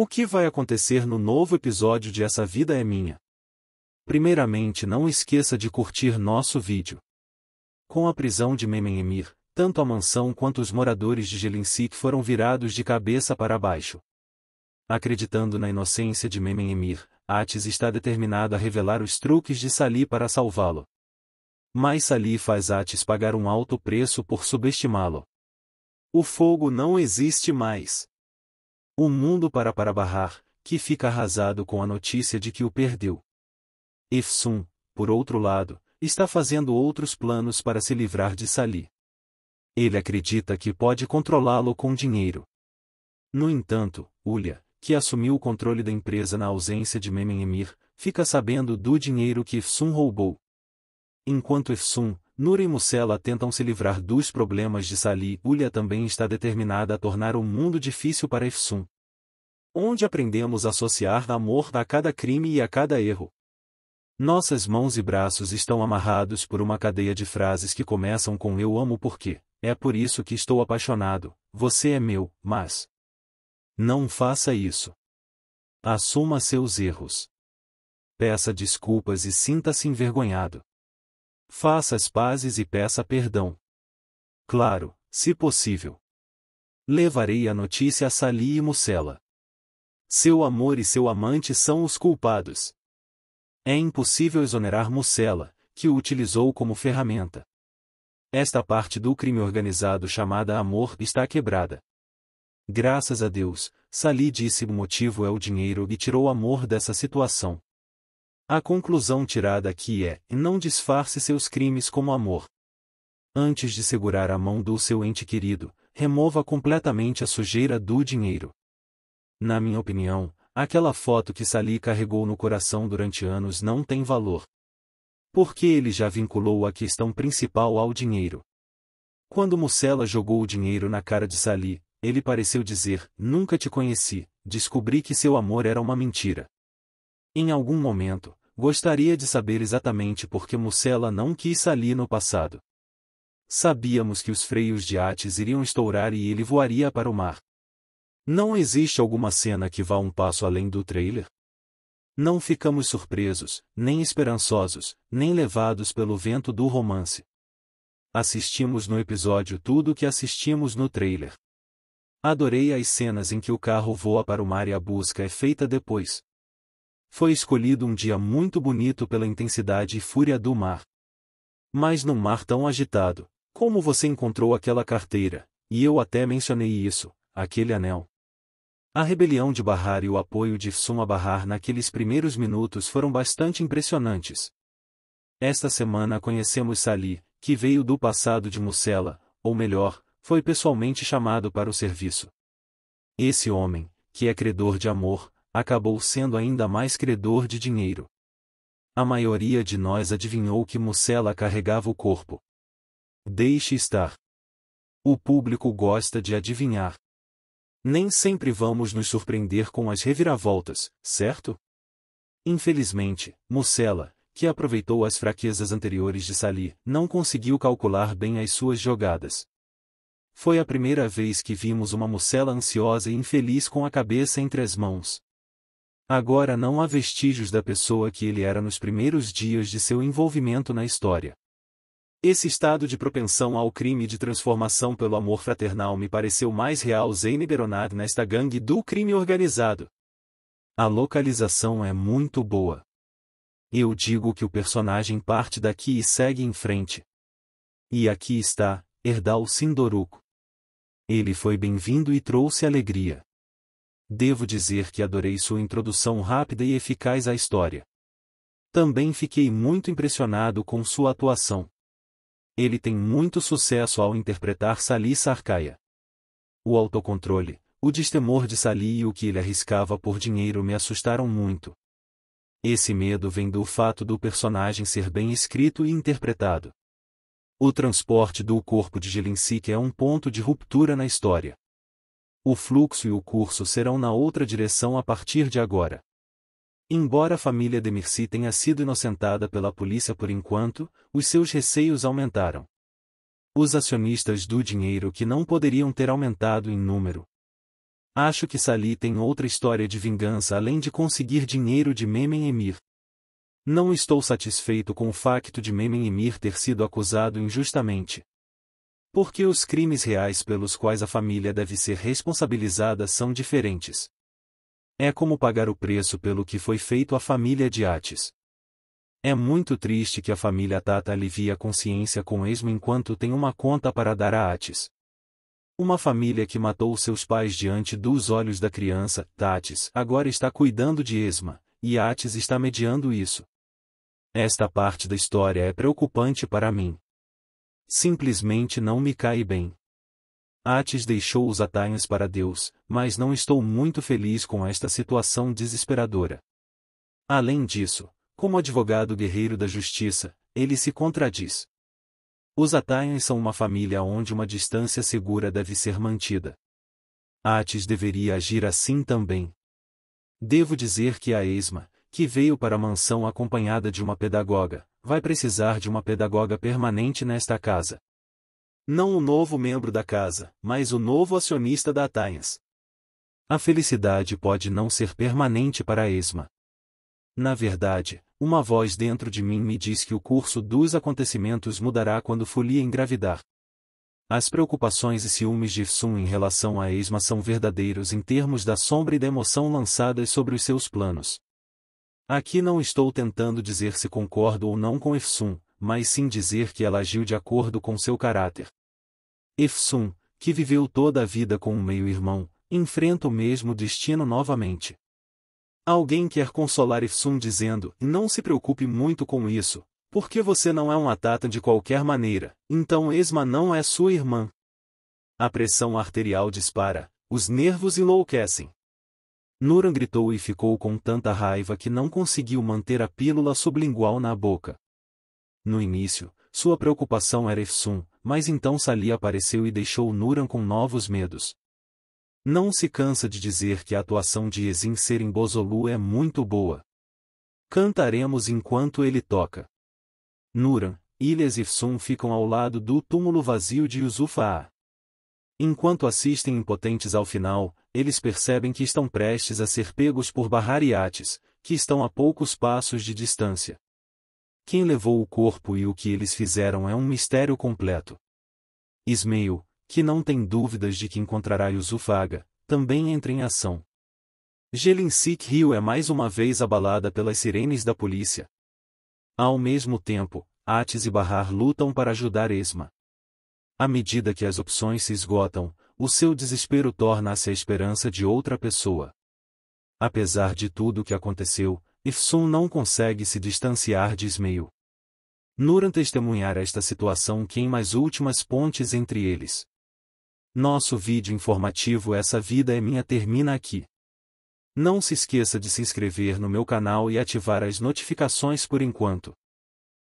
O que vai acontecer no novo episódio de Essa Vida é Minha? Primeiramente não esqueça de curtir nosso vídeo. Com a prisão de Memen Emir, tanto a mansão quanto os moradores de Gelinsik foram virados de cabeça para baixo. Acreditando na inocência de Memen Emir, Atis está determinado a revelar os truques de Sali para salvá-lo. Mas Sali faz Atis pagar um alto preço por subestimá-lo. O fogo não existe mais um mundo para para barrar, que fica arrasado com a notícia de que o perdeu. Efsun, por outro lado, está fazendo outros planos para se livrar de Sali. Ele acredita que pode controlá-lo com dinheiro. No entanto, Ulya, que assumiu o controle da empresa na ausência de Memem Emir, fica sabendo do dinheiro que Ifsun roubou. Enquanto Ifsun, Nura e Mucela tentam se livrar dos problemas de Sali. Ulia também está determinada a tornar o um mundo difícil para Efsun. Onde aprendemos a associar amor a cada crime e a cada erro. Nossas mãos e braços estão amarrados por uma cadeia de frases que começam com eu amo porque, é por isso que estou apaixonado, você é meu, mas. Não faça isso. Assuma seus erros. Peça desculpas e sinta-se envergonhado. Faça as pazes e peça perdão. Claro, se possível. Levarei a notícia a Sali e Mucela. Seu amor e seu amante são os culpados. É impossível exonerar Mucela, que o utilizou como ferramenta. Esta parte do crime organizado chamada amor está quebrada. Graças a Deus, Sali disse o motivo é o dinheiro e tirou amor dessa situação. A conclusão tirada aqui é: não disfarce seus crimes como amor. Antes de segurar a mão do seu ente querido, remova completamente a sujeira do dinheiro. Na minha opinião, aquela foto que Sali carregou no coração durante anos não tem valor. Porque ele já vinculou a questão principal ao dinheiro. Quando Mucela jogou o dinheiro na cara de Sali, ele pareceu dizer: Nunca te conheci, descobri que seu amor era uma mentira. Em algum momento, Gostaria de saber exatamente por que Mucela não quis sair no passado. Sabíamos que os freios de Ates iriam estourar e ele voaria para o mar. Não existe alguma cena que vá um passo além do trailer? Não ficamos surpresos, nem esperançosos, nem levados pelo vento do romance. Assistimos no episódio tudo o que assistimos no trailer. Adorei as cenas em que o carro voa para o mar e a busca é feita depois. Foi escolhido um dia muito bonito pela intensidade e fúria do mar. Mas num mar tão agitado, como você encontrou aquela carteira, e eu até mencionei isso, aquele anel. A rebelião de Barrar e o apoio de Suma Barrar naqueles primeiros minutos foram bastante impressionantes. Esta semana conhecemos Sali, que veio do passado de Mucela, ou melhor, foi pessoalmente chamado para o serviço. Esse homem, que é credor de amor, acabou sendo ainda mais credor de dinheiro. A maioria de nós adivinhou que Mucela carregava o corpo. Deixe estar. O público gosta de adivinhar. Nem sempre vamos nos surpreender com as reviravoltas, certo? Infelizmente, Mucela, que aproveitou as fraquezas anteriores de Sali, não conseguiu calcular bem as suas jogadas. Foi a primeira vez que vimos uma Mucela ansiosa e infeliz com a cabeça entre as mãos. Agora não há vestígios da pessoa que ele era nos primeiros dias de seu envolvimento na história. Esse estado de propensão ao crime de transformação pelo amor fraternal me pareceu mais real Zane Beronad nesta gangue do crime organizado. A localização é muito boa. Eu digo que o personagem parte daqui e segue em frente. E aqui está, Herdal Sindoruko. Ele foi bem-vindo e trouxe alegria devo dizer que adorei sua introdução rápida e eficaz à história. Também fiquei muito impressionado com sua atuação. Ele tem muito sucesso ao interpretar Sali Sarkaia. O autocontrole, o destemor de Sali e o que ele arriscava por dinheiro me assustaram muito. Esse medo vem do fato do personagem ser bem escrito e interpretado. O transporte do corpo de Gelinsic é um ponto de ruptura na história o fluxo e o curso serão na outra direção a partir de agora. Embora a família Demirci tenha sido inocentada pela polícia por enquanto, os seus receios aumentaram. Os acionistas do dinheiro que não poderiam ter aumentado em número. Acho que Sali tem outra história de vingança além de conseguir dinheiro de Memem Emir. Não estou satisfeito com o facto de Memem Emir ter sido acusado injustamente. Porque os crimes reais pelos quais a família deve ser responsabilizada são diferentes. É como pagar o preço pelo que foi feito à família de Atis. É muito triste que a família Tata alivie a consciência com esmo enquanto tem uma conta para dar a Atis. Uma família que matou seus pais diante dos olhos da criança, Tatis, agora está cuidando de Esma, e Atis está mediando isso. Esta parte da história é preocupante para mim. Simplesmente não me cai bem. Atis deixou os atalhos para Deus, mas não estou muito feliz com esta situação desesperadora. Além disso, como advogado guerreiro da justiça, ele se contradiz. Os Ataians são uma família onde uma distância segura deve ser mantida. Atis deveria agir assim também. Devo dizer que a Esma, que veio para a mansão acompanhada de uma pedagoga, vai precisar de uma pedagoga permanente nesta casa. Não o novo membro da casa, mas o novo acionista da Ataians. A felicidade pode não ser permanente para a ESMA. Na verdade, uma voz dentro de mim me diz que o curso dos acontecimentos mudará quando Folia engravidar. As preocupações e ciúmes de Sun em relação a Esma são verdadeiros em termos da sombra e da emoção lançadas sobre os seus planos. Aqui não estou tentando dizer se concordo ou não com Ifsun, mas sim dizer que ela agiu de acordo com seu caráter. Ifsun, que viveu toda a vida com um meio-irmão, enfrenta o mesmo destino novamente. Alguém quer consolar Ifsun dizendo, não se preocupe muito com isso, porque você não é um atata de qualquer maneira, então Esma não é sua irmã. A pressão arterial dispara, os nervos enlouquecem. Nuran gritou e ficou com tanta raiva que não conseguiu manter a pílula sublingual na boca. No início, sua preocupação era Efsun, mas então Sali apareceu e deixou Nuran com novos medos. Não se cansa de dizer que a atuação de Ezin ser em Bozolu é muito boa. Cantaremos enquanto ele toca. Nuran, Ilhas e Fsun ficam ao lado do túmulo vazio de Yusufa'a. Enquanto assistem impotentes ao final, eles percebem que estão prestes a ser pegos por barrariates, que estão a poucos passos de distância. Quem levou o corpo e o que eles fizeram é um mistério completo. Ismail, que não tem dúvidas de que encontrará Yusufaga, também entra em ação. Gelinsik Rio é mais uma vez abalada pelas sirenes da polícia. Ao mesmo tempo, Atis e Barrar lutam para ajudar Esma. À medida que as opções se esgotam, o seu desespero torna-se a esperança de outra pessoa. Apesar de tudo o que aconteceu, Ifsun não consegue se distanciar de Ismail. Nuran testemunhar esta situação queima as últimas pontes entre eles. Nosso vídeo informativo Essa Vida é Minha termina aqui. Não se esqueça de se inscrever no meu canal e ativar as notificações por enquanto.